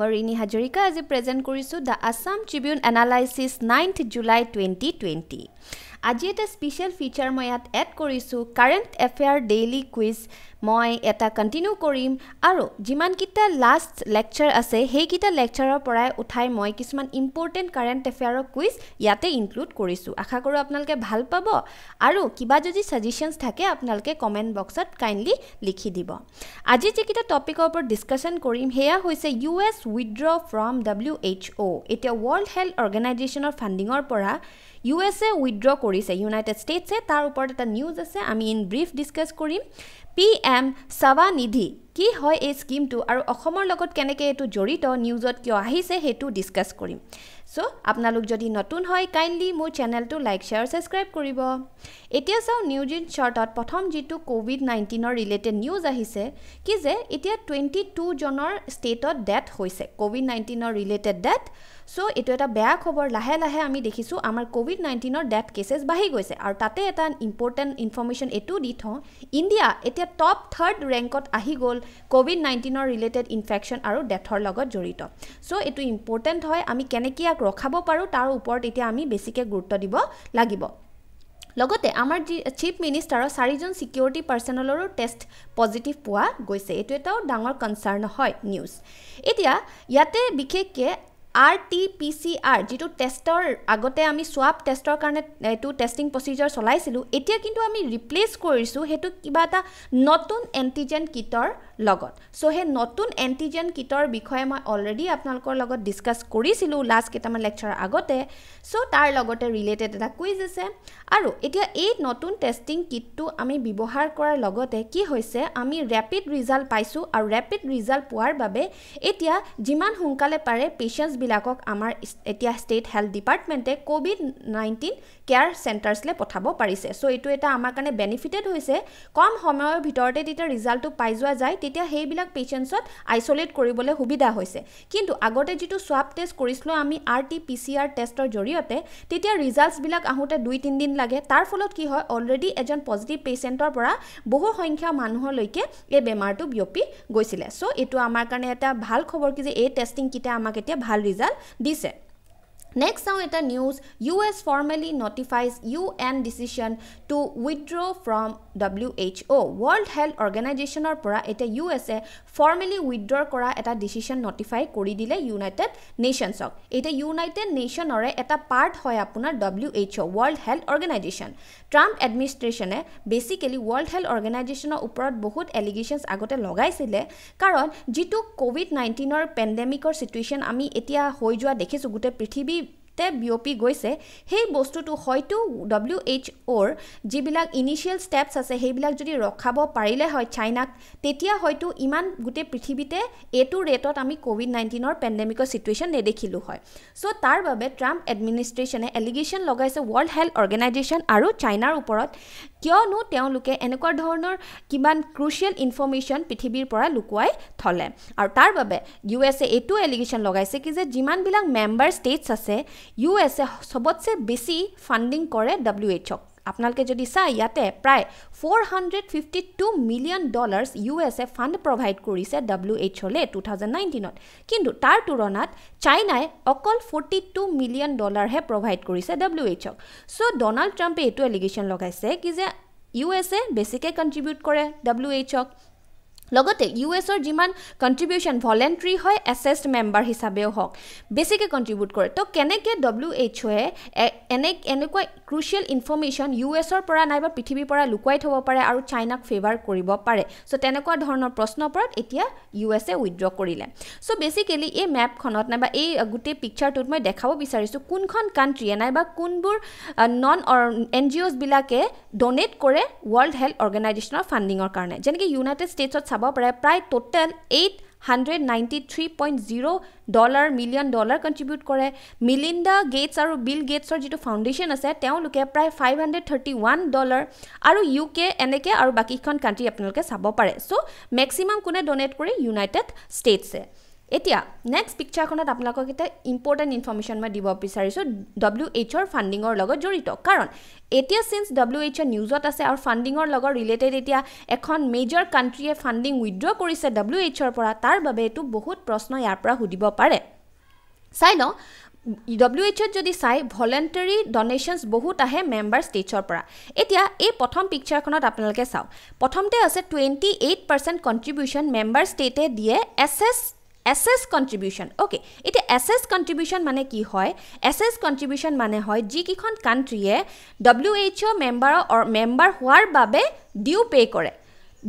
মই ৰিণী হাজৰিকা আজি প্ৰেজেণ্ট কৰিছোঁ the Assam Tribune analysis ninth July twenty twenty আজি এটা স্পেচিয়েল ফিচাৰ মই ইয়াত এড কৰিছোঁ কাৰেণ্ট এফেয়াৰ ডেইলি কুইজ মই এটা কণ্টিনিউ কৰিম আৰু যিমানকেইটা লাষ্ট লেকচাৰ আছে সেইকেইটা লেকচাৰৰ পৰাই উঠাই মই কিছুমান ইম্পৰ্টেণ্ট কাৰেণ্ট এফেয়াৰৰ কুইজ ইয়াতে ইনক্লুড কৰিছোঁ আশা কৰোঁ আপোনালোকে ভাল পাব আৰু কিবা যদি ছাজেশ্যনছ থাকে আপোনালোকে কমেণ্ট বক্সত কাইণ্ডলি লিখি দিব আজি যিকেইটা টপিকৰ ওপৰত ডিছকাশ্যন কৰিম সেয়া হৈছে U S withdraw from W H O' এতিয়া ৱৰ্ল্ড হেল্থ অৰ্গেনাইজেশ্যনৰ ফাণ্ডিঙৰ পৰা ইউ এছ এ উইড্ৰ কৰিছে ইউনাইটেড ষ্টেটছে তাৰ ওপৰত এটা নিউজ আছে আমি ইন ব্ৰিফ ডিছকাছ কৰিম পি এম ছাৱা নিধি কি হয় এই স্কীমটো আৰু অসমৰ লগত কেনেকৈ এইটো জড়িত নিউজত কিয় আহিছে সেইটো ডিছকাছ কৰিম চ' আপোনালোক যদি নতুন হয় কাইণ্ডলি মোৰ চেনেলটো লাইক শ্বেয়াৰ ছাবস্ক্ৰাইব কৰিব এতিয়া চাওঁ নিউজ ইন শ্বৰ্টত প্ৰথম যিটো ক'ভিড নাইণ্টিনৰ ৰিলেটেড নিউজ আহিছে কি যে এতিয়া টুৱেণ্টি টুজনৰ ষ্টেটত ডেথ হৈছে ক'ভিড নাইণ্টিনৰ ৰিলেটেড ডেথ চ' এইটো এটা বেয়া খবৰ লাহে লাহে আমি দেখিছোঁ আমাৰ ক'ভিড নাইণ্টিনৰ ডেথ কেচেছ বাঢ়ি গৈছে আৰু তাতে এটা ইম্পৰ্টেণ্ট ইনফৰ্মেশ্যন এইটো দি থওঁ ইণ্ডিয়া এতিয়া টপ থাৰ্ড ৰেংকত আহি গ'ল ক'ভিড নাইণ্টিনৰ ৰিলেটেড ইনফেকশ্যন আৰু ডেথৰ লগত জড়িত চ' এইটো ইম্পৰ্টেণ্ট হয় আমি কেনেকৈ ইয়াক ৰখাব পাৰোঁ তাৰ ওপৰত এতিয়া আমি বেছিকৈ গুৰুত্ব দিব লাগিব লগতে আমাৰ যি চিফ মিনিষ্টাৰৰ চাৰিজন ছিকিউৰিটি পাৰ্চনেলৰো টেষ্ট পজিটিভ পোৱা গৈছে এইটো এটাও ডাঙৰ কনচাৰ্ণ হয় নিউজ এতিয়া ইয়াতে বিশেষকৈ R T P C R যিটো টেষ্টৰ আগতে আমি চোৱাব টেষ্টৰ কাৰণে এইটো টেষ্টিং প্ৰচিজাৰ চলাইছিলোঁ এতিয়া কিন্তু আমি ৰিপ্লেচ কৰিছোঁ সেইটো কিবা এটা নতুন এণ্টিজেন কিটৰ লগত চ' সেই নতুন এণ্টিজেন কিটৰ বিষয়ে মই অলৰেডি আপোনালোকৰ লগত ডিছকাছ কৰিছিলোঁ লাষ্ট কেইটামান লেকচাৰৰ আগতে চ' তাৰ লগতে ৰিলেটেড এটা কুইজ আছে আৰু এতিয়া এই নতুন টেষ্টিং কিটটো আমি ব্যৱহাৰ কৰাৰ লগতে কি হৈছে আমি ৰেপিড ৰিজাল্ট পাইছোঁ আৰু ৰেপিড ৰিজাল্ট পোৱাৰ বাবে এতিয়া যিমান সোনকালে পাৰে পেচেণ্টছবিলাকক আমাৰ এতিয়া ষ্টেট হেল্থ ডিপাৰ্টমেণ্টে ক'ভিড নাইণ্টিন কেয়াৰ চেণ্টাৰ্ছলৈ পঠাব পাৰিছে চ' এইটো এটা আমাৰ কাৰণে বেনিফিটেড হৈছে কম সময়ৰ ভিতৰতে তেতিয়া ৰিজাল্টটো পাই যোৱা যায় তেতিয়া সেইবিলাক পেচেণ্টছত আইচলেট কৰিবলৈ সুবিধা হৈছে কিন্তু আগতে যিটো চোৱাব টেষ্ট কৰিছিলোঁ আমি R T P C R টেষ্টৰ জৰিয়তে তেতিয়া ৰিজাল্টছবিলাক আহোঁতে দুই তিনিদিন লাগে তাৰ ফলত কি হয় অলৰেডি এজন পজিটিভ পেচেণ্টৰ পৰা বহু সংখ্যা মানুহলৈকে এই বেমাৰটো বিয়পি গৈছিলে চ' এইটো আমাৰ কাৰণে এটা ভাল খবৰ কি যে এই টেষ্টিংকেইটাই আমাক এতিয়া ভাল ৰিজাল্ট দিছে Next, now at news, US formally notifies UN decision to withdraw from WHO. World Health Organization or Pura at USA formally withdraw Kora at decision notify Koridile United Nations. It a United Nation or at a part Hoyapuna WHO, World Health Organization. Trump এডমিনিষ্ট্ৰেশ্যনে basically world health অৰ্গেনাইজেশ্যনৰ ওপৰত বহুত এলিগেশ্যনছ আগতে লগাইছিলে কাৰণ যিটো Covid নাইণ্টিনৰ পেণ্ডেমিকৰ situation আমি এতিয়া হৈ যোৱা দেখিছোঁ গোটেই পৃথিৱী যথেষ্টে বিয়পি গৈছে সেই বস্তুটো হয়তো ডব্লিউ এইচ অ'ৰ যিবিলাক ইনিচিয়েল ষ্টেপছ আছে সেইবিলাক যদি ৰখাব পাৰিলে হয় চাইনাক তেতিয়া হয়তো ইমান গোটেই পৃথিৱীতে এইটো ৰেটত আমি ক'ভিড নাইণ্টিনৰ পেণ্ডেমিকৰ ছিটুৱেশ্যন নেদেখিলোঁ হয় চ' তাৰ বাবে ট্ৰাম্প এডমিনিষ্ট্ৰেশ্যনে এলিগেশ্যন লগাইছে ৱৰ্ল্ড হেল্থ অৰ্গেনাইজেশ্যন আৰু চাইনাৰ ওপৰত কিয়নো তেওঁলোকে এনেকুৱা ধৰণৰ কিমান ক্ৰুচিয়েল ইনফৰ্মেশ্যন পৃথিৱীৰ পৰা লুকুৱাই থলে আৰু তাৰ বাবে ইউ এছ এ এইটো এলিগেশ্যন লগাইছে কি যে যিমানবিলাক মেম্বাৰ ষ্টেটছ আছে ইউ এছ এ চবতছে বেছি ফাণ্ডিং কৰে ডাব্লিউ এইচক আপোনালোকে যদি চাই ইয়াতে প্ৰায় four hundred fifty two million dollars U S A fund provide কৰিছে ডাব্লিউ এইচলৈ টু থাউজেণ্ড নাইণ্টিনত কিন্তু তাৰ তুলনাত চাইনাই অকল ফৰ্টি টু মিলিয়ন ডলাৰহে প্ৰভাইড কৰিছে ডাব্লিউ এইচক চ' ডনাল্ড ট্ৰাম্পে এইটো এলিগেশ্যন লগাইছে কি যে ইউ এ বেছিকৈ কণ্ট্ৰিবিউট কৰে ডাব্লিউ এইচক লগতে ইউ এছৰ যিমান কণ্ট্ৰিবিউশ্যন ভলেণ্টৰি হয় এছেষ্ট মেম্বাৰ হিচাপেও হওক বেছিকৈ কণ্ট্ৰিবিউট কৰে তো কেনেকৈ ডব্লিউ এইচ অ'য়ে এনে এনেকুৱা ক্ৰুচিয়েল ইনফৰ্মেশ্যন ইউ এছৰ পৰা নাইবা পৃথিৱীৰ পৰা লুকুৱাই থ'ব পাৰে আৰু চাইনাক ফেভাৰ কৰিব পাৰে চ' তেনেকুৱা ধৰণৰ প্ৰশ্নৰ ওপৰত এতিয়া ইউ এছ এ উইড্ৰ কৰিলে চ' বেছিকেলি এই মেপখনত নাইবা এই গোটেই পিকচাৰটোত মই দেখাব বিচাৰিছোঁ কোনখন কাণ্ট্ৰীয়ে নাইবা কোনবোৰ নন এন জি অ'জবিলাকে ড'নেট কৰে ৱৰ্ল্ড হেল্থ অৰ্গেনাইজেশ্যনৰ ফাণ্ডিঙৰ কাৰণে যেনেকৈ ইউনাইটেড ষ্টেটছত চাব চাব প্ৰায় প্ৰায় total eight hundred ninety three point zero' dollar million dollar contribute কৰে মিলিণ্ডা গেটছ আৰু বিল গেটছৰ যিটো ফাউণ্ডেশ্যন আছে তেওঁলোকে প্ৰায় five hundred thirty one dollar আৰু ইউ কে এনেকৈ আৰু বাকীকেইখন কাণ্ট্ৰি আপোনালোকে চাব পাৰে চ' মেক্সিমাম কোনে ডনেট কৰে ইউনাইটেড ষ্টেটছে এতিয়া নেক্সট পিকচাৰখনত আপোনালোকক এটা ইম্পৰ্টেণ্ট ইনফৰ্মেশ্যন মই দিব বিচাৰিছোঁ ডব্লিউ এইচৰ ফাণ্ডিঙৰ লগত জড়িত কাৰণ এতিয়া চিন্স ডব্লিউ এইচ নিউজত আছে আৰু ফাণ্ডিঙৰ লগত ৰিলেটেড এতিয়া এখন মেজৰ কাণ্ট্ৰীয়ে ফাণ্ডিং উইথড্ৰ কৰিছে ডব্লিউ এইচৰ পৰা তাৰ বাবে এইটো বহুত প্ৰশ্ন ইয়াৰ পৰা সুধিব পাৰে চাই লওঁ ডব্লিউ এইচত যদি চাই ভলেণ্টেৰী ডনেশ্যনছ বহুত আহে মেম্বাৰ ষ্টেটছৰ পৰা এতিয়া এই প্ৰথম পিকচাৰখনত আপোনালোকে চাওক প্ৰথমতে আছে twenty eight percent contribution member ষ্টেটে দিয়ে এছ এছ এছেছ কণ্ট্ৰিবিউশ্যন অ'কে এতিয়া এছেছ কণ্ট্ৰিবিউশ্যন মানে কি হয় এছেছ কণ্ট্ৰিবিউশ্যন মানে হয় যিকেইখন কাণ্ট্ৰীয়ে ডব্লিউ এইচ অ' মেম্বাৰৰ মেম্বাৰ হোৱাৰ বাবে ডিউ পে' কৰে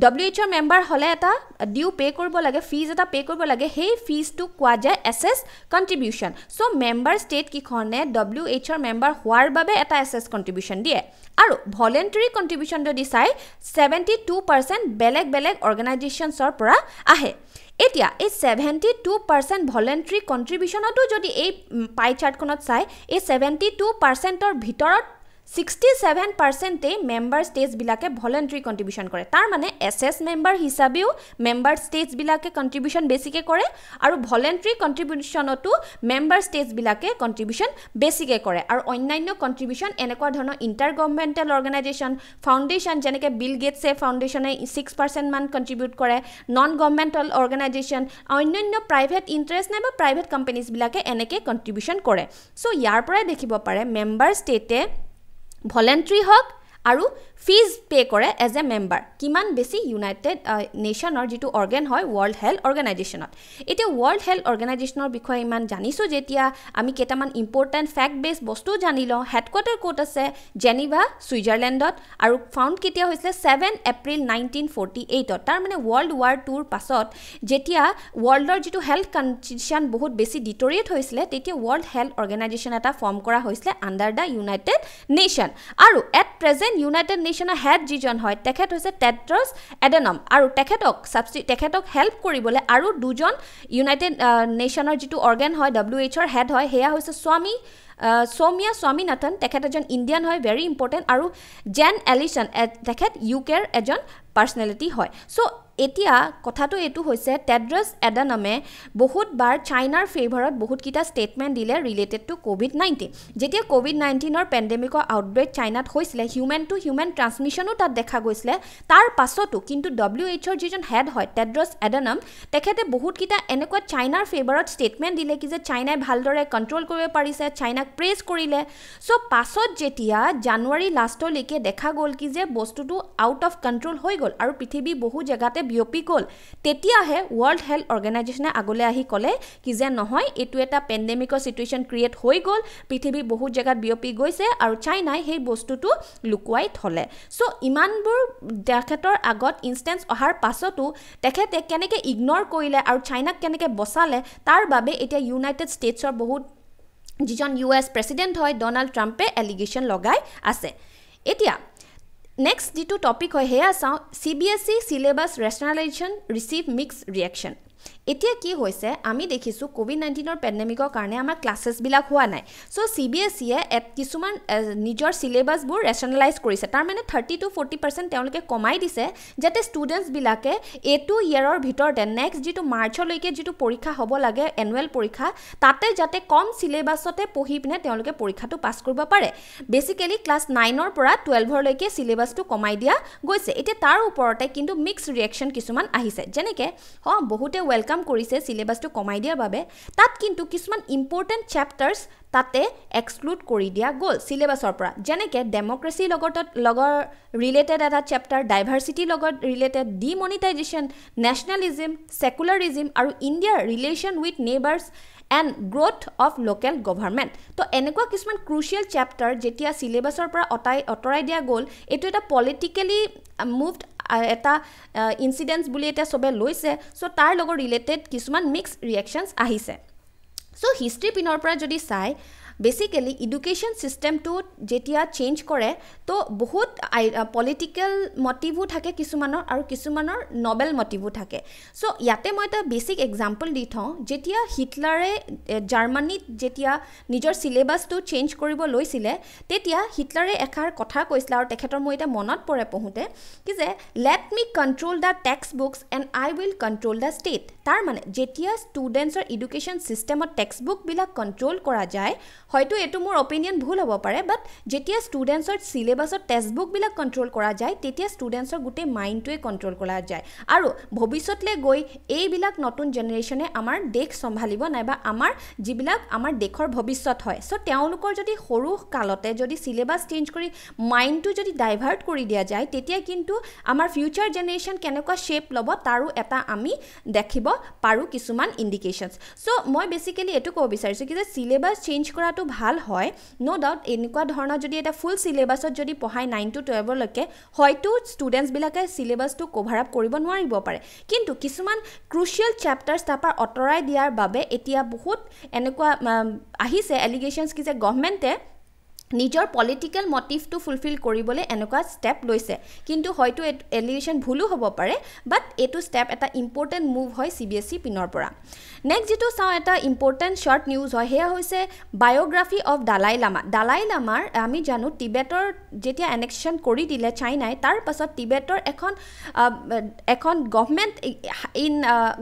ডব্লিউ এইচ অ'ৰ মেম্বাৰ হ'লে এটা ডিউ পে' কৰিব লাগে ফিজ এটা পে' কৰিব লাগে সেই ফিজটো কোৱা যায় এছেছ কণ্ট্ৰিবিউশ্যন চ' মেম্বাৰ ষ্টেটকেইখনে ডব্লিউ এইচৰ মেম্বাৰ হোৱাৰ বাবে এটা এছেছ কণ্ট্ৰিবিউশ্যন দিয়ে আৰু ভলেণ্টেৰী কণ্ট্ৰিবিউশ্যন যদি চাই ছেভেণ্টি টু পাৰ্চেণ্ট বেলেগ বেলেগ অৰ্গেনাইজেশ্যনছৰ পৰা আহে এতিয়া এই ছেভেণ্টি টু পাৰ্চেণ্ট ভলেণ্টেৰী কণ্ট্ৰিবিউশ্যনতো যদি এই পাই চাৰ্টখনত চাই এই ছেভেণ্টি টু পাৰ্চেণ্টৰ ভিতৰত ছিক্সটি ছেভেন পাৰ্চেণ্টেই মেম্বাৰ ষ্টেটছবিলাকে ভলেণ্ট্ৰি কণ্ট্ৰিবিউশ্যন কৰে তাৰ মানে এছ এছ মেম্বাৰ হিচাপেও মেম্বাৰ ষ্টেটছবিলাকে কণ্ট্ৰিবিউশ্যন বেছিকৈ কৰে আৰু ভলেণ্ট্ৰি কণ্ট্ৰিবিউশ্যনতো মেম্বাৰ ষ্টেটছবিলাকে কণ্ট্ৰিবিউশ্যন বেছিকৈ কৰে আৰু অন্যান্য কণ্ট্ৰিবিউশ্যন এনেকুৱা ধৰণৰ ইণ্টাৰ গভৰ্ণমেণ্টেল অৰ্গেনাইজেশ্যন ফাউণ্ডেশ্যন যেনেকৈ বিল গেটছে ফাউণ্ডেশ্যনে ছিক্স পাৰ্চেণ্টমান কণ্ট্ৰিবিউট কৰে নন গভৰ্ণমেণ্টেল অৰ্গেনাইজেশ্যন অন্যান্য প্ৰাইভেট ইণ্টাৰেষ্ট নাই বা প্ৰাইভেট কোম্পানীজবিলাকে এনেকৈ কণ্ট্ৰিবিউশ্যন কৰে চ' ইয়াৰ পৰাই দেখিব পাৰে মেম্বাৰ ষ্টেটে ভলেণ্ট্ৰি হওক আৰু ফিজ পে' কৰে এজ এ মেম্বাৰ কিমান বেছি ইউনাইটেড নেশ্যনৰ যিটো অৰ্গেন হয় ৱৰ্ল্ড হেল্থ অৰ্গেনাইজেশ্যনত এতিয়া ৱৰ্ল্ড হেল্থ অৰ্গেনাইজেশ্যনৰ বিষয়ে ইমান জানিছোঁ যেতিয়া আমি কেইটামান ইম্পৰ্টেণ্ট ফেক্ট বেছ বস্তু জানি লওঁ হেডকোৱাৰ্টাৰ ক'ত আছে জেনিভা ছুইজাৰলেণ্ডত আৰু ফাউণ্ড কেতিয়া হৈছিলে ছেভেন এপ্ৰিল নাইনটিন ফৰ্টি এইটত তাৰমানে ৱৰ্ল্ড ৱাৰ টুৰ পাছত যেতিয়া ৱৰ্ল্ডৰ যিটো হেল্থ কণ্ডিশ্যন বহুত বেছি ডিটৰিয়েট হৈছিলে তেতিয়া ৱৰ্ল্ড হেল্থ অৰ্গেনাইজেশ্যন এটা ফৰ্ম কৰা হৈছিলে আণ্ডাৰ দ্য ইউনাইটেড নেশ্যন আৰু এট প্ৰেজেণ্ট ইউনাইটেড নেশ্যন ভেকচিনেশ্যনৰ হেড যিজন হয় তেখেত হৈছে টেট্ৰছ এডেনম আৰু তেখেতক ছাবচি তেখেতক হেল্প কৰিবলৈ আৰু দুজন ইউনাইটেড নেশ্যনৰ যিটো অৰ্গেন হয় ডব্লিউ এইচৰ হেড হয় সেয়া হৈছে স্বামী সৌমিয়া স্বামীনাথন তেখেত এজন ইণ্ডিয়ান হয় ভেৰি ইম্পৰ্টেণ্ট আৰু জেন এলিচন তেখেত ইউ কেৰ এজন পাৰ্চনেলিটি হয় চ' এতিয়া কথাটো এইটো হৈছে টেড্ৰেছ এডানমে বহুতবাৰ চাইনাৰ ফেভাৰত বহুতকেইটা ষ্টেটমেণ্ট দিলে ৰিলেটেড টু ক'ভিড নাইণ্টিন যেতিয়া ক'ভিড নাইণ্টিনৰ পেণ্ডেমিকৰ আউটব্ৰেক চাইনাত হৈছিলে হিউমেন টু হিউমেন ট্ৰান্সমিশ্যনো তাত দেখা গৈছিলে তাৰ পাছতো কিন্তু ডব্লিউ এইচৰ যিজন হেড হয় টেড্ৰছ এডানম তেখেতে বহুতকেইটা এনেকুৱা চাইনাৰ ফেভাৰত ষ্টেটমেণ্ট দিলে কি যে চাইনাই ভালদৰে কণ্ট্ৰল কৰিব পাৰিছে চাইনাক প্ৰেছ কৰিলে চ' পাছত যেতিয়া জানুৱাৰী লাষ্টলৈকে দেখা গ'ল কি যে বস্তুটো আউট অফ কণ্ট্ৰল হৈ গ'ল আৰু পৃথিৱী বহু জেগাতে বিয়পি গ'ল তেতিয়াহে ৱৰ্ল্ড হেল্থ অৰ্গেনাইজেশ্যনে আগলৈ আহি ক'লে কি যে নহয় এইটো এটা পেণ্ডেমিকৰ ছিটুৱেশ্যন ক্ৰিয়েট হৈ গ'ল পৃথিৱীৰ বহুত জেগাত বিয়পি গৈছে আৰু চাইনাই সেই বস্তুটো লুকুৱাই থ'লে চ' ইমানবোৰ তেখেতৰ আগত ইনষ্টেঞ্চ অহাৰ পাছতো তেখেতে কেনেকৈ ইগন'ৰ কৰিলে আৰু চাইনাক কেনেকৈ বচালে তাৰ বাবে এতিয়া ইউনাইটেড ষ্টেটছৰ বহুত যিজন ইউ এছ প্ৰেচিডেণ্ট হয় ডনাল্ড ট্ৰাম্পে এলিগেশ্যন লগাই আছে এতিয়া নেক্সট যিটো টপিক হয় সেয়া চাওঁ C B S E syllabus rationalisation receive mix reaction এতিয়া কি হৈছে আমি দেখিছোঁ ক'ভিড নাইণ্টিনৰ পেণ্ডেমিকৰ কাৰণে আমাৰ ক্লাছেছবিলাক হোৱা নাই চ' চি বি এছ ইয়ে কিছুমান নিজৰ চিলেবাছবোৰ ৰেচনেলাইজ কৰিছে তাৰমানে থাৰ্টি টু ফৰ্টি পাৰ্চেণ্ট তেওঁলোকে কমাই দিছে যাতে ষ্টুডেণ্টছবিলাকে এইটো ইয়েৰৰ ভিতৰতে নেক্সট যিটো মাৰ্চলৈকে যিটো পৰীক্ষা হ'ব লাগে এনুৱেল পৰীক্ষা তাতে যাতে কম চিলেবাছতে পঢ়ি পিনে তেওঁলোকে পৰীক্ষাটো পাছ কৰিব পাৰে বেচিকেলি ক্লাছ নাইনৰ পৰা টুৱেলভলৈকে চিলেবাছটো কমাই দিয়া গৈছে এতিয়া তাৰ ওপৰতে কিন্তু মিক্স ৰিয়েকশ্যন কিছুমান আহিছে যেনেকৈ অঁ বহুতে ৱেলকাম ৱেলকাম কৰিছে চিলেবাছটো কমাই দিয়াৰ বাবে তাত কিন্তু কিছুমান ইম্পৰ্টেণ্ট চেপ্টাৰ্ছ তাতে এক্সক্লুড কৰি দিয়া গ'ল চিলেবাছৰ পৰা যেনেকৈ ডেম'ক্ৰেচিৰ লগত লগৰ ৰিলেটেড এটা চেপ্টাৰ ডাইভাৰ্চিটিৰ লগত ৰিলেটেড ডিমনিটাইজেশ্যন নেশ্যনেলিজিম ছেকুলাৰিজিম আৰু ইণ্ডিয়াৰ relation with neighbours and growth of local government তো এনেকুৱা কিছুমান ক্ৰুচিয়েল চেপ্টাৰ যেতিয়া চিলেবাছৰ পৰা অটাই আঁতৰাই দিয়া গ'ল এইটো এটা পলিটিকেলি মুভড এটা ইঞ্চিডেণ্টছ বুলি এতিয়া চবে লৈছে চ' তাৰ লগত ৰিলেটেড কিছুমান মিক্স ৰিয়েকশ্যনছ আহিছে চ' হিষ্ট্ৰী পিনৰ পৰা যদি চায় বেচিকেলি ইডুকেশ্যন ছিষ্টেমটো যেতিয়া চেঞ্জ কৰে তো বহুত আই পলিটিকেল মটিভো থাকে কিছুমানৰ আৰু কিছুমানৰ নবেল মটিভো থাকে চ' ইয়াতে মই এটা বেচিক এক্সাম্পল দি থওঁ যেতিয়া হিটলাৰে জাৰ্মানীত যেতিয়া নিজৰ ছিলেবাছটো চেঞ্জ কৰিব লৈছিলে তেতিয়া হিটলাৰে এষাৰ কথা কৈছিলে আৰু তেখেতৰ মোৰ এতিয়া মনত পৰে পঢ়োঁতে কি যে let me control the text books and I will control the state তাৰমানে যেতিয়া ষ্টুডেণ্টছৰ ইডুকেশ্যন ছিষ্টেমত টেক্সট বুকবিলাক কণ্ট্ৰল কৰা যায় হয়তো এইটো মোৰ অপিনিয়ন ভুল হ'ব পাৰে বাট যেতিয়া ষ্টুডেণ্টছৰ চিলেবাছত টেক্সটবুকবিলাক কণ্ট্ৰল কৰা যায় তেতিয়া ষ্টুডেণ্টছৰ গোটেই মাইণ্ডটোৱে কণ্ট্ৰল কৰা যায় আৰু ভৱিষ্যতলৈ গৈ এইবিলাক নতুন জেনেৰেশ্যনে আমাৰ দেশ চম্ভালিব নাইবা আমাৰ যিবিলাক আমাৰ দেশৰ ভৱিষ্যত হয় চ' তেওঁলোকৰ যদি সৰু কালতে যদি চিলেবাছ চেঞ্জ কৰি মাইণ্ডটো যদি ডাইভাৰ্ট কৰি দিয়া যায় তেতিয়া কিন্তু আমাৰ ফিউচাৰ জেনেৰেশ্যন কেনেকুৱা শ্বেপ ল'ব তাৰো এটা আমি দেখিব পাৰোঁ কিছুমান ইণ্ডিকেশ্যনছ চ' মই বেচিকেলি এইটো ক'ব বিচাৰিছোঁ কি যে চিলেবাছ চেঞ্জ কৰাটো কৰাটো ভাল হয় ন' ডাউট এনেকুৱা ধৰণৰ যদি এটা ফুল চিলেবাছত যদি পঢ়াই নাইন টু টুৱেলভলৈকে হয়তো ষ্টুডেণ্টছবিলাকে চিলেবাছটো কভাৰ আপ কৰিব নোৱাৰিব পাৰে কিন্তু কিছুমান ক্ৰুচিয়েল চেপ্টাৰ্ছ তাৰপৰা আঁতৰাই দিয়াৰ বাবে এতিয়া বহুত এনেকুৱা আহিছে এলিগেশ্যনছ কি যে গভমেণ্টে নিজৰ পলিটিকেল মটিভটো ফুলফিল কৰিবলৈ এনেকুৱা ষ্টেপ লৈছে কিন্তু হয়তো এলিগেশ্যন ভুলো হ'ব পাৰে বাট এইটো ষ্টেপ এটা ইম্পৰ্টেণ্ট মুভ হয় চি বি এছ ই পিনৰ পৰা নেক্সট যিটো চাওঁ এটা ইম্পৰ্টেণ্ট শ্বৰ্ট নিউজ হয় সেয়া হৈছে biography of Dalai Lama Dalai লামাৰ আমি জানো টিবেটৰ যেতিয়া এনেকশ্যন কৰি দিলে চাইনাই তাৰ পাছত টিবেটৰ এখন এখন government in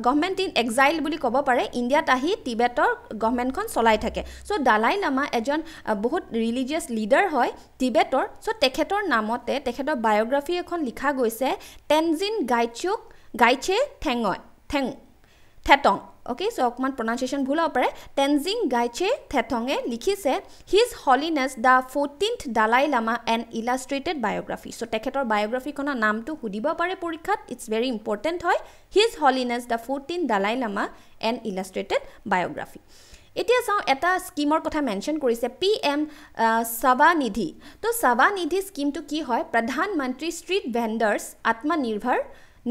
government in exile বুলি ক'ব পাৰে ইণ্ডিয়াত আহি টিবেটৰ গভমেণ্টখন চলাই থাকে চ' দালাই লামা এজন বহুত ৰিলিজিয়াছ ৰিলিজিয়াছ লিডাৰ হয় টিবেটৰ চ' তেখেতৰ নামতে তেখেতৰ বায়'গ্ৰাফী এখন লিখা গৈছে টেনজিন গাইচুক গাইছে ঠেঙয় ঠেং থেটং অ'কে চ' অকণমান প্ৰনাউঞ্চিয়েশ্যন ভুল হ'ব পাৰে টেনজিং গাইছে থেথঙে লিখিছে his holiness the fourteenth Dalai Lama and illustrated biography so' তেখেতৰ বায়'গ্ৰাফীখনৰ নামটো সুধিব পাৰে পৰীক্ষাত ইটছ ভেৰি ইম্পৰ্টেণ্ট হয় his holiness the fourteen Dalai Lama and illustrated biography এতিয়া চাওঁ এটা স্কীমৰ কথা মেনশ্যন কৰিছে পি এম চাবানিধি ত' চাবানিধি স্কীমটো কি হয় প্ৰধানমন্ত্ৰী ষ্ট্ৰীট ভেণ্ডাৰ্ছ আত্মনিৰ্ভৰ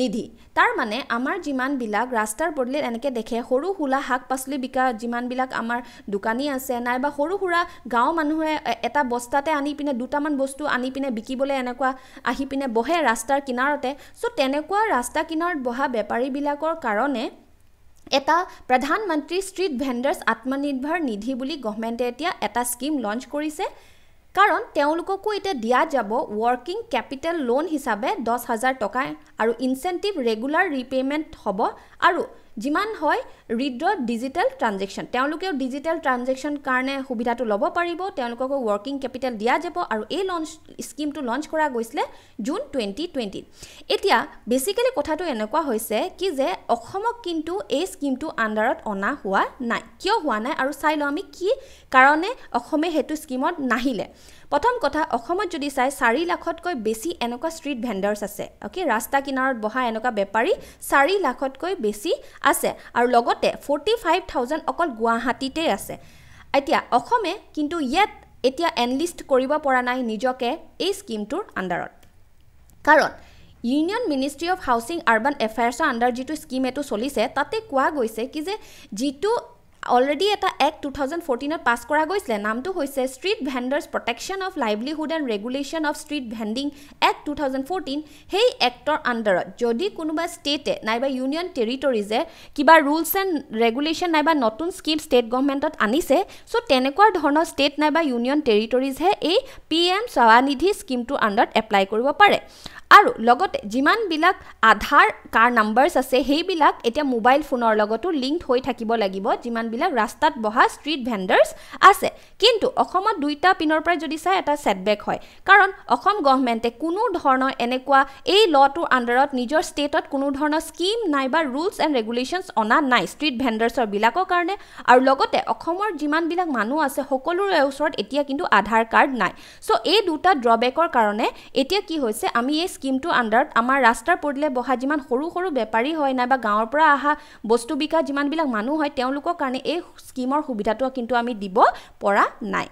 নিধি তাৰমানে আমাৰ যিমানবিলাক ৰাস্তাৰ পদূলিত এনেকৈ দেখে সৰু সুৰা শাক পাচলি বিকা যিমানবিলাক আমাৰ দোকানী আছে নাইবা সৰু সুৰা গাঁও মানুহে এটা বস্তাতে আনি পিনে দুটামান বস্তু আনি পিনে বিকিবলৈ এনেকুৱা আহি পিনে বহে ৰাস্তাৰ কিনাৰতে চ' তেনেকুৱা ৰাস্তা কিনাৰত বহা বেপাৰীবিলাকৰ কাৰণে এটা প্ৰধানমন্ত্ৰী ষ্ট্ৰীট ভেণ্ডাৰ্ছ আত্মনিৰ্ভৰ নিধি বুলি গভমেণ্টে এতিয়া এটা স্কীম লঞ্চ কৰিছে কাৰণ তেওঁলোককো এতিয়া দিয়া যাব ৱৰ্কিং কেপিটেল লোন হিচাপে দহ হাজাৰ টকা আৰু ইনচেণ্টিভ ৰেগুলাৰ ৰিপে'মেণ্ট হ'ব আৰু যিমান হয় ৰিড্ৰ ডিজিটেল ট্ৰানজেকশ্যন তেওঁলোকেও ডিজিটেল ট্ৰানজেকশ্যন কাৰণে সুবিধাটো ল'ব পাৰিব তেওঁলোককো ৱৰ্কিং কেপিটেল দিয়া যাব আৰু এই লঞ্চ স্কিমটো লঞ্চ কৰা গৈছিলে জুন টুৱেণ্টি টুৱেণ্টিত এতিয়া বেচিকেলি কথাটো এনেকুৱা হৈছে কি যে অসমক কিন্তু এই স্কিমটো আণ্ডাৰত অনা হোৱা নাই কিয় হোৱা নাই আৰু চাই লওঁ আমি কি কাৰণে অসমে সেইটো স্কিমত নাহিলে প্ৰথম কথা অসমত যদি চাই চাৰি লাখতকৈ বেছি এনেকুৱা ষ্ট্ৰীট ভেণ্ডাৰ্ছ আছে অ'কে ৰাস্তা কিনাৰত বহা এনেকুৱা বেপাৰী চাৰি লাখতকৈ বেছি আছে আৰু লগতে ফৰ্টি ফাইভ থাউজেণ্ড অকল গুৱাহাটীতে আছে এতিয়া অসমে কিন্তু ইয়াত এতিয়া এনলিষ্ট কৰিব পৰা নাই নিজকে এই স্কীমটোৰ আণ্ডাৰত কাৰণ union ministry of housing urban এফেয়াৰ্ছৰ আণ্ডাৰ যিটো স্কীম এইটো চলিছে তাতে কোৱা গৈছে কি যে যিটো অলৰেডি এটা এক্ট টু থাউজেণ্ড ফৰ্টিনত পাছ কৰা গৈছিলে নামটো হৈছে street vendors protection of livelihood and regulation of street vending act two thousand fourteen সেই এক্টৰ আণ্ডাৰত যদি কোনোবা ষ্টেটে নাইবা ইউনিয়ন টেৰিটৰিজে কিবা ৰুলছ এণ্ড ৰেগুলেশ্যন নাইবা নতুন স্কীম ষ্টেট গভমেণ্টত আনিছে চ' তেনেকুৱা ধৰণৰ ষ্টেট নাইবা ইউনিয়ন টেৰিটৰিজহে এই পি এম স্বানিধি স্কীমটোৰ আণ্ডাৰত এপ্লাই কৰিব পাৰে আৰু লগতে যিমানবিলাক আধাৰ কাৰ নাম্বাৰছ আছে সেইবিলাক এতিয়া মোবাইল ফোনৰ লগতো লিংক হৈ থাকিব লাগিব যিমানবিলাক ৰাস্তাত বহা ষ্ট্ৰীট ভেণ্ডাৰ্ছ আছে কিন্তু অসমত দুইটা পিনৰ পৰাই যদি চাই এটা ছেটবেক হয় কাৰণ অসম গভমেণ্টে কোনো ধৰণৰ এনেকুৱা এই লটোৰ আণ্ডাৰত নিজৰ ষ্টেটত কোনো ধৰণৰ স্কীম নাই বা ৰুলছ এণ্ড ৰেগুলেশ্যনছ অনা নাই ষ্ট্ৰীট বিলাকৰ কাৰণে আৰু লগতে অসমৰ যিমানবিলাক মানুহ আছে সকলোৰে ওচৰত এতিয়া কিন্তু আধাৰ কাৰ্ড নাই চ' এই দুটা ড্ৰবেকৰ কাৰণে এতিয়া কি হৈছে আমি এই স্কীমটোৰ আণ্ডাৰত আমাৰ ৰাস্তাৰ পদূলিয়ে বহা যিমান সৰু সৰু বেপাৰী হয় নাইবা গাঁৱৰ পৰা অহা বস্তু বিকা যিমানবিলাক মানুহ হয় তেওঁলোকৰ কাৰণে এই স্কীমৰ সুবিধাটো কিন্তু আমি দিব পৰা নাই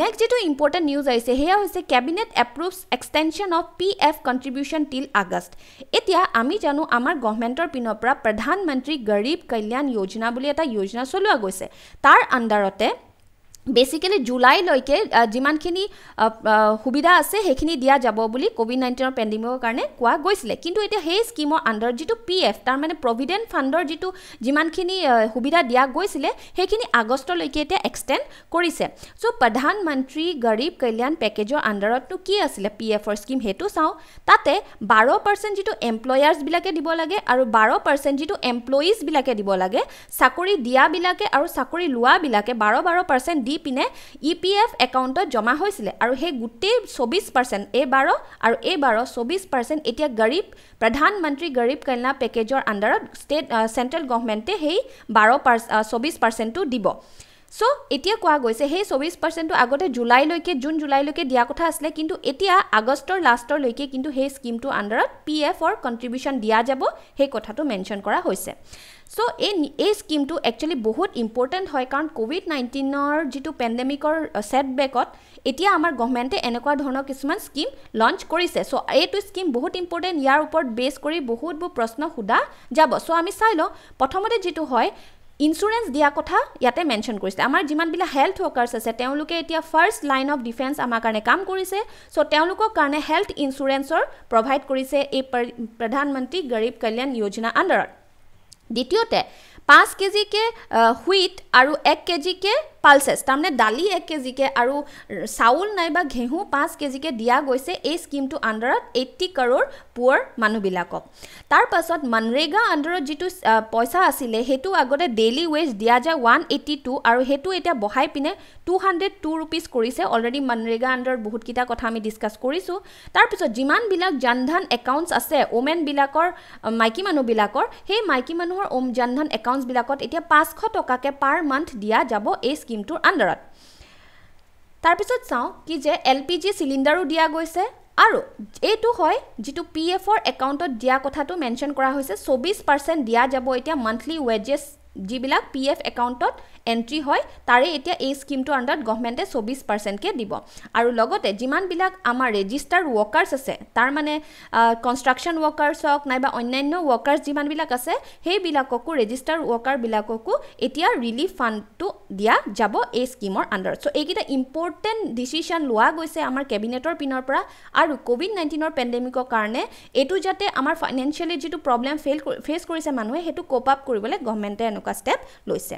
নেক্সট যিটো ইম্পৰ্টেণ্ট নিউজ আহিছে সেয়া হৈছে cabinet approves extension of P F contribution till August এতিয়া আমি জানো আমাৰ গভমেণ্টৰ পিনৰ পৰা প্ৰধানমন্ত্ৰী গৰীব কল্যাণ যোজনা বুলি এটা যোজনা চলোৱা গৈছে তাৰ আণ্ডাৰতে বেচিকেলি জুলাইলৈকে যিমানখিনি সুবিধা আছে সেইখিনি দিয়া যাব বুলি ক'ভিড নাইণ্টিনৰ পেণ্ডেমিকৰ কাৰণে কোৱা গৈছিলে কিন্তু এতিয়া সেই স্কীমৰ আণ্ডাৰত যিটো পি এফ তাৰমানে প্ৰভিডেণ্ট ফাণ্ডৰ যিটো যিমানখিনি সুবিধা দিয়া গৈছিলে সেইখিনি আগষ্টলৈকে এতিয়া এক্সটেণ্ড কৰিছে চ' প্ৰধানমন্ত্ৰী গৰীব কল্যাণ পেকেজৰ আণ্ডাৰতনো কি আছিলে পি এফৰ স্কীম সেইটো চাওঁ তাতে বাৰ পাৰ্চেণ্ট যিটো এমপ্লয়াৰ্ছবিলাকে দিব লাগে আৰু বাৰ পাৰ্চেণ্ট যিটো এমপ্লয়িজবিলাকে দিব লাগে চাকৰি দিয়াবিলাকে আৰু চাকৰি লোৱাবিলাকে বাৰ বাৰ পাৰ্চেণ্ট দি পিনে ই পি এফ একাউণ্টত জমা হৈছিলে আৰু সেই গোটেই চৌবিছ পাৰ্চেণ্ট এই বাৰ আৰু এই বাৰ চৌবিছ পাৰ্চেণ্ট এতিয়া গৰীব প্ৰধানমন্ত্ৰী গৰীব কল্যাণ পেকেজৰ আণ্ডাৰত ষ্টেট চেণ্ট্ৰেল গভমেণ্টে সেই বাৰ পাৰ চৌবিছ পাৰ্চেণ্টটো দিব চ' এতিয়া কোৱা গৈছে সেই চৌবিছ পাৰ্চেণ্টটো আগতে জুলাইলৈকে জুন জুলাইলৈকে দিয়া কথা আছিলে কিন্তু এতিয়া আগষ্টৰ লাষ্টৰলৈকে কিন্তু সেই স্কীমটোৰ আণ্ডাৰত পি এফৰ কণ্ট্ৰিবিউশ্যন দিয়া যাব সেই কথাটো মেনশ্যন কৰা হৈছে চ' এই এই স্কীমটো একচুৱেলি বহুত ইম্পৰ্টেণ্ট হয় কাৰণ ক'ভিড নাইণ্টিনৰ যিটো পেণ্ডেমিকৰ ছেটবেকত এতিয়া আমাৰ গভমেণ্টে এনেকুৱা ধৰণৰ কিছুমান স্কীম লঞ্চ কৰিছে চ' এইটো স্কীম বহুত ইম্পৰ্টেণ্ট ইয়াৰ ওপৰত বেছ কৰি বহুতবোৰ প্ৰশ্ন সোধা যাব চ' আমি চাই লওঁ প্ৰথমতে যিটো হয় ইঞ্চুৰেঞ্চ দিয়া কথা ইয়াতে মেনশ্যন কৰিছে আমাৰ যিমানবিলাক হেল্থ ৱৰ্কাৰ্ছ আছে তেওঁলোকে এতিয়া ফাৰ্ষ্ট লাইন অফ ডিফেন্স আমাৰ কাৰণে কাম কৰিছে চ' তেওঁলোকৰ কাৰণে হেল্থ ইঞ্চুৰেঞ্চৰ প্ৰভাইড কৰিছে এই প্ৰধানমন্ত্ৰী গৰীব কল্যাণ য়োজনা আণ্ডাৰত দ্বিতীয়তে পাঁচ কেজিকৈ হুইট আৰু এক কেজিকৈ পালচেছ তাৰমানে দালি এক কেজিকে আৰু চাউল নাইবা ঘেঁহু পাঁচ কেজিকে দিয়া গৈছে এই স্কীমটোৰ আণ্ডাৰত এইট্টি কাৰোৰ পুৱৰ মানুহবিলাকক তাৰপাছত মনৰেগা আণ্ডাৰত যিটো পইচা আছিলে সেইটো আগতে ডেইলি ৱেজ দিয়া যায় ওৱান এইট্টি টু আৰু সেইটো এতিয়া বঢ়াই পিনে টু হাণ্ড্ৰেড টু ৰুপিজ কৰিছে অলৰেডি মনৰেগা আণ্ডাৰত বহুতকেইটা কথা আমি ডিছকাছ কৰিছোঁ তাৰপিছত যিমানবিলাক জান ধান একাউণ্টছ আছে ওমেনবিলাকৰ মাইকী মানুহবিলাকৰ সেই মাইকী মানুহৰ জান ধান একাউণ্টছবিলাকত এতিয়া পাঁচশ টকাকৈ পাৰ মান্থ দিয়া যাব এই স্কীম স্কিমটোৰ আণ্ডাৰত তাৰপিছত চাওঁ কি যে এল পি জি চিলিণ্ডাৰো দিয়া গৈছে আৰু এইটো হয় যিটো পি এফৰ একাউণ্টত দিয়া কথাটো মেনশ্যন কৰা হৈছে চৌবিছ পাৰ্চেণ্ট দিয়া যাব এতিয়া মান্থলি ৱেজেছ যিবিলাক পি এফ একাউণ্টত এণ্ট্ৰি হয় তাৰে এতিয়া এই স্কীমটোৰ আণ্ডাৰত গভমেণ্টে চৌবিছ পাৰ্চেণ্টকৈ দিব আৰু লগতে যিমানবিলাক আমাৰ ৰেজিষ্টাৰ্ড ৱৰ্কাৰ্ছ আছে তাৰমানে কনষ্ট্ৰাকশ্যন ৱৰ্কাৰ্ছ হওক নাইবা অন্যান্য ৱৰ্কাৰ্ছ যিমানবিলাক আছে সেইবিলাককো ৰেজিষ্টাৰ ৱৰ্কাৰবিলাককো এতিয়া ৰিলিফ ফাণ্ডটো দিয়া যাব এই স্কীমৰ আণ্ডাৰত চ' এইকেইটা ইম্পৰ্টেণ্ট ডিচিশ্যন লোৱা গৈছে আমাৰ কেবিনেটৰ পিনৰ পৰা আৰু ক'ভিড নাইণ্টিনৰ পেণ্ডেমিকৰ কাৰণে এইটো যাতে আমাৰ ফাইনেন্সিয়েলি যিটো প্ৰব্লেম ফেইল ফেচ কৰিছে মানুহে সেইটো কপ আপ কৰিবলৈ গভমেণ্টে এনেকুৱা এনেকুৱা ষ্টেপ লৈছে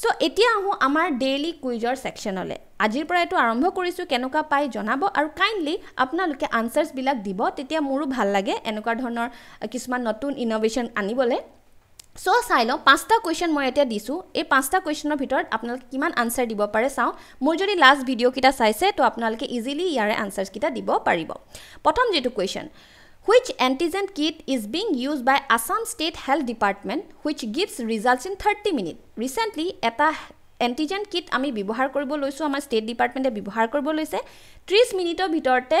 চ' এতিয়া আহোঁ আমাৰ ডেইলি কুইজৰ ছেকশ্যনলৈ আজিৰ পৰা এইটো আৰম্ভ কৰিছোঁ কেনেকুৱা পাই জনাব আৰু কাইণ্ডলি আপোনালোকে আনচাৰ্ছবিলাক দিব তেতিয়া মোৰো ভাল লাগে এনেকুৱা ধৰণৰ কিছুমান নতুন ইন'ভেশ্যন আনিবলৈ চ' চাই লওঁ পাঁচটা কুৱেশ্যন মই এতিয়া দিছোঁ এই পাঁচটা কুৱেশ্যনৰ ভিতৰত আপোনালোকে কিমান আনচাৰ দিব পাৰে চাওঁ মোৰ যদি লাষ্ট ভিডিঅ'কেইটা চাইছে তো আপোনালোকে ইজিলি ইয়াৰে আনচাৰ্ছকেইটা দিব পাৰিব প্ৰথম যিটো question Which antigen kit is being used by Assam State Health Department which gives results in 30 minutes? Recently, এটা এণ্টিজেন কিট আমি ব্যৱহাৰ কৰিব লৈছোঁ আমাৰ ষ্টেট ডিপাৰ্টমেণ্টে ব্যৱহাৰ কৰিব লৈছে ত্ৰিছ মিনিটৰ ভিতৰতে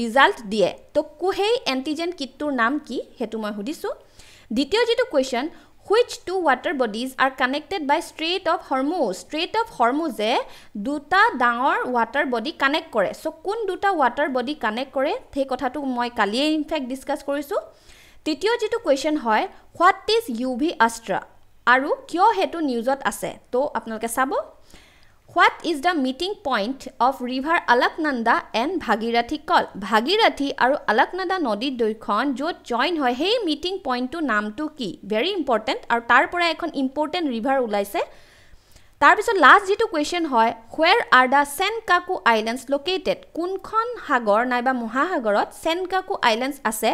ৰিজাল্ট দিয়ে তো সেই এণ্টিজেন কিটটোৰ নাম কি সেইটো মই সুধিছোঁ দ্বিতীয় যিটো question which two water bodies are connected by strait of Hormuz strait of হৰ্মুজে দুটা ডাঙৰ ৱাটাৰ বডি কানেক্ট কৰে চ' কোন দুটা ৱাটাৰ বডি কানেক্ট কৰে সেই কথাটো মই কালিয়েই ইনফেক্ট ডিছকাছ কৰিছোঁ তৃতীয় যিটো কুৱেশ্যন হয় what is U V Astra আৰু কিয় সেইটো নিউজত আছে ত' আপোনালোকে চাব what is the meeting point of river Alaknanda and Bhagirathi call Bhagirathi আৰু আলকনন্দা নদীৰ দুয়োখন য'ত জইন হয় সেই মিটিং পইণ্টটোৰ নামটো কি ভেৰি ইম্পৰ্টেণ্ট আৰু তাৰ পৰা এখন ইম্পৰ্টেণ্ট ৰিভাৰ ওলাইছে তাৰপিছত লাষ্ট যিটো কুৱেশ্যন হয় where are the Senkaku islands located কোনখন সাগৰ নাইবা মহাসাগৰত চেনকাকু আইলেণ্ডছ আছে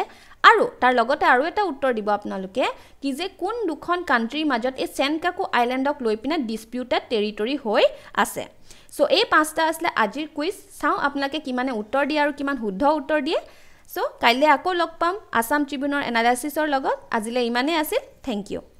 আৰু তাৰ লগতে আৰু এটা উত্তৰ দিব আপোনালোকে কি যে কোন দুখন কাণ্ট্ৰিৰ মাজত এই চেনকাকু আইলেণ্ডক লৈ পিনে ডিছপিউটেড টেৰিটৰী হৈ আছে চ' এই পাঁচটা আছিলে আজিৰ কুইজ চাওঁ আপোনালোকে কিমানে উত্তৰ দিয়ে আৰু কিমান শুদ্ধ উত্তৰ দিয়ে চ' কাইলৈ আকৌ লগ পাম আছাম ট্ৰিবিউনৰ এনালাইচিছৰ লগত আজিলৈ ইমানেই আছিল থেংক ইউ